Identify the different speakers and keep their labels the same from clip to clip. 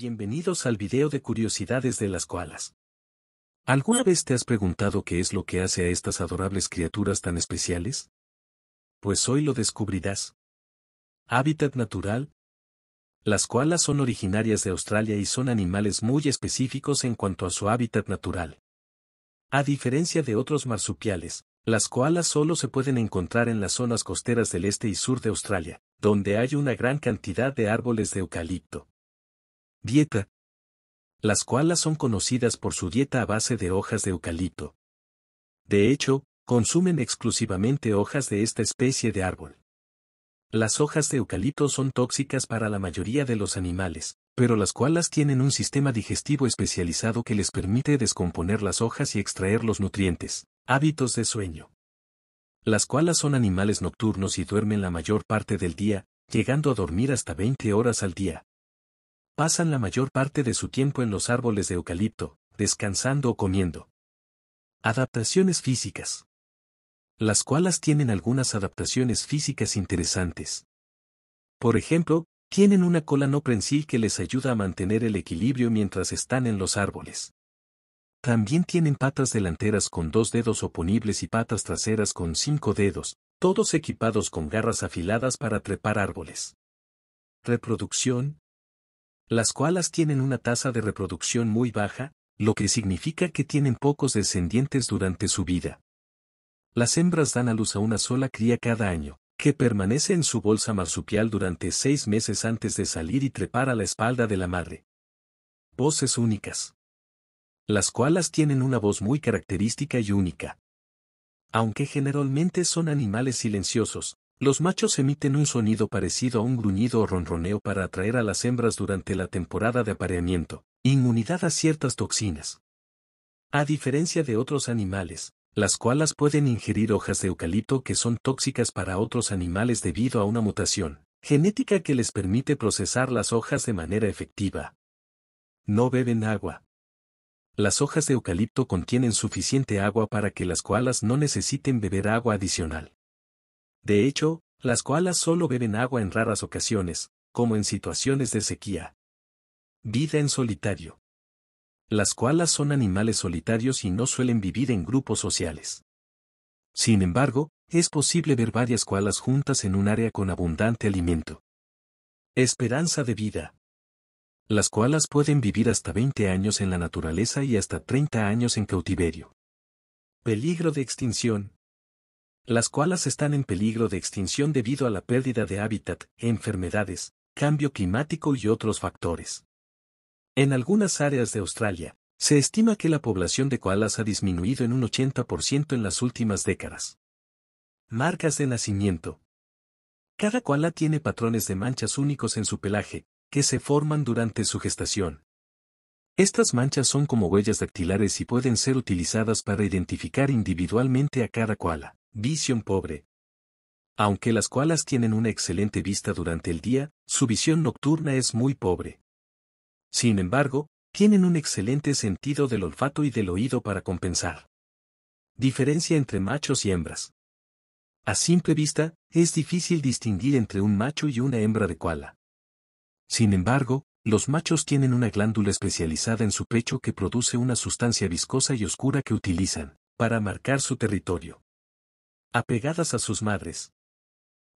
Speaker 1: Bienvenidos al video de curiosidades de las koalas. ¿Alguna vez te has preguntado qué es lo que hace a estas adorables criaturas tan especiales? Pues hoy lo descubrirás. Hábitat natural. Las koalas son originarias de Australia y son animales muy específicos en cuanto a su hábitat natural. A diferencia de otros marsupiales, las koalas solo se pueden encontrar en las zonas costeras del este y sur de Australia, donde hay una gran cantidad de árboles de eucalipto. Dieta. Las koalas son conocidas por su dieta a base de hojas de eucalipto. De hecho, consumen exclusivamente hojas de esta especie de árbol. Las hojas de eucalipto son tóxicas para la mayoría de los animales, pero las koalas tienen un sistema digestivo especializado que les permite descomponer las hojas y extraer los nutrientes. Hábitos de sueño. Las koalas son animales nocturnos y duermen la mayor parte del día, llegando a dormir hasta 20 horas al día, pasan la mayor parte de su tiempo en los árboles de eucalipto, descansando o comiendo. Adaptaciones físicas. Las cuales tienen algunas adaptaciones físicas interesantes. Por ejemplo, tienen una cola no prensil que les ayuda a mantener el equilibrio mientras están en los árboles. También tienen patas delanteras con dos dedos oponibles y patas traseras con cinco dedos, todos equipados con garras afiladas para trepar árboles. Reproducción, las cuales tienen una tasa de reproducción muy baja, lo que significa que tienen pocos descendientes durante su vida. Las hembras dan a luz a una sola cría cada año, que permanece en su bolsa marsupial durante seis meses antes de salir y trepar a la espalda de la madre. Voces únicas. Las cuales tienen una voz muy característica y única. Aunque generalmente son animales silenciosos, los machos emiten un sonido parecido a un gruñido o ronroneo para atraer a las hembras durante la temporada de apareamiento, inmunidad a ciertas toxinas. A diferencia de otros animales, las koalas pueden ingerir hojas de eucalipto que son tóxicas para otros animales debido a una mutación genética que les permite procesar las hojas de manera efectiva. No beben agua. Las hojas de eucalipto contienen suficiente agua para que las koalas no necesiten beber agua adicional de hecho, las koalas solo beben agua en raras ocasiones, como en situaciones de sequía. Vida en solitario. Las koalas son animales solitarios y no suelen vivir en grupos sociales. Sin embargo, es posible ver varias koalas juntas en un área con abundante alimento. Esperanza de vida. Las koalas pueden vivir hasta 20 años en la naturaleza y hasta 30 años en cautiverio. Peligro de extinción las koalas están en peligro de extinción debido a la pérdida de hábitat, enfermedades, cambio climático y otros factores. En algunas áreas de Australia, se estima que la población de koalas ha disminuido en un 80% en las últimas décadas. Marcas de nacimiento. Cada koala tiene patrones de manchas únicos en su pelaje, que se forman durante su gestación. Estas manchas son como huellas dactilares y pueden ser utilizadas para identificar individualmente a cada koala. Visión pobre. Aunque las koalas tienen una excelente vista durante el día, su visión nocturna es muy pobre. Sin embargo, tienen un excelente sentido del olfato y del oído para compensar. Diferencia entre machos y hembras. A simple vista, es difícil distinguir entre un macho y una hembra de koala. Sin embargo, los machos tienen una glándula especializada en su pecho que produce una sustancia viscosa y oscura que utilizan para marcar su territorio. Apegadas a sus madres.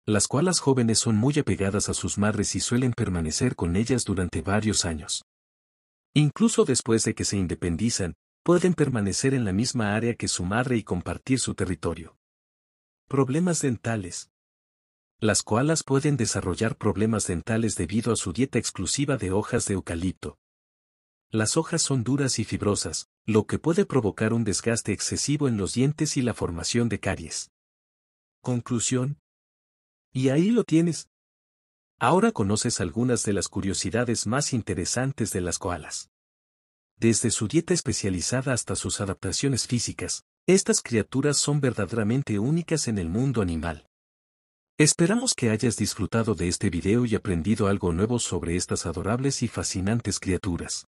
Speaker 1: Las koalas jóvenes son muy apegadas a sus madres y suelen permanecer con ellas durante varios años. Incluso después de que se independizan, pueden permanecer en la misma área que su madre y compartir su territorio. Problemas dentales. Las koalas pueden desarrollar problemas dentales debido a su dieta exclusiva de hojas de eucalipto. Las hojas son duras y fibrosas, lo que puede provocar un desgaste excesivo en los dientes y la formación de caries. Conclusión. Y ahí lo tienes. Ahora conoces algunas de las curiosidades más interesantes de las koalas. Desde su dieta especializada hasta sus adaptaciones físicas, estas criaturas son verdaderamente únicas en el mundo animal. Esperamos que hayas disfrutado de este video y aprendido algo nuevo sobre estas adorables y fascinantes criaturas.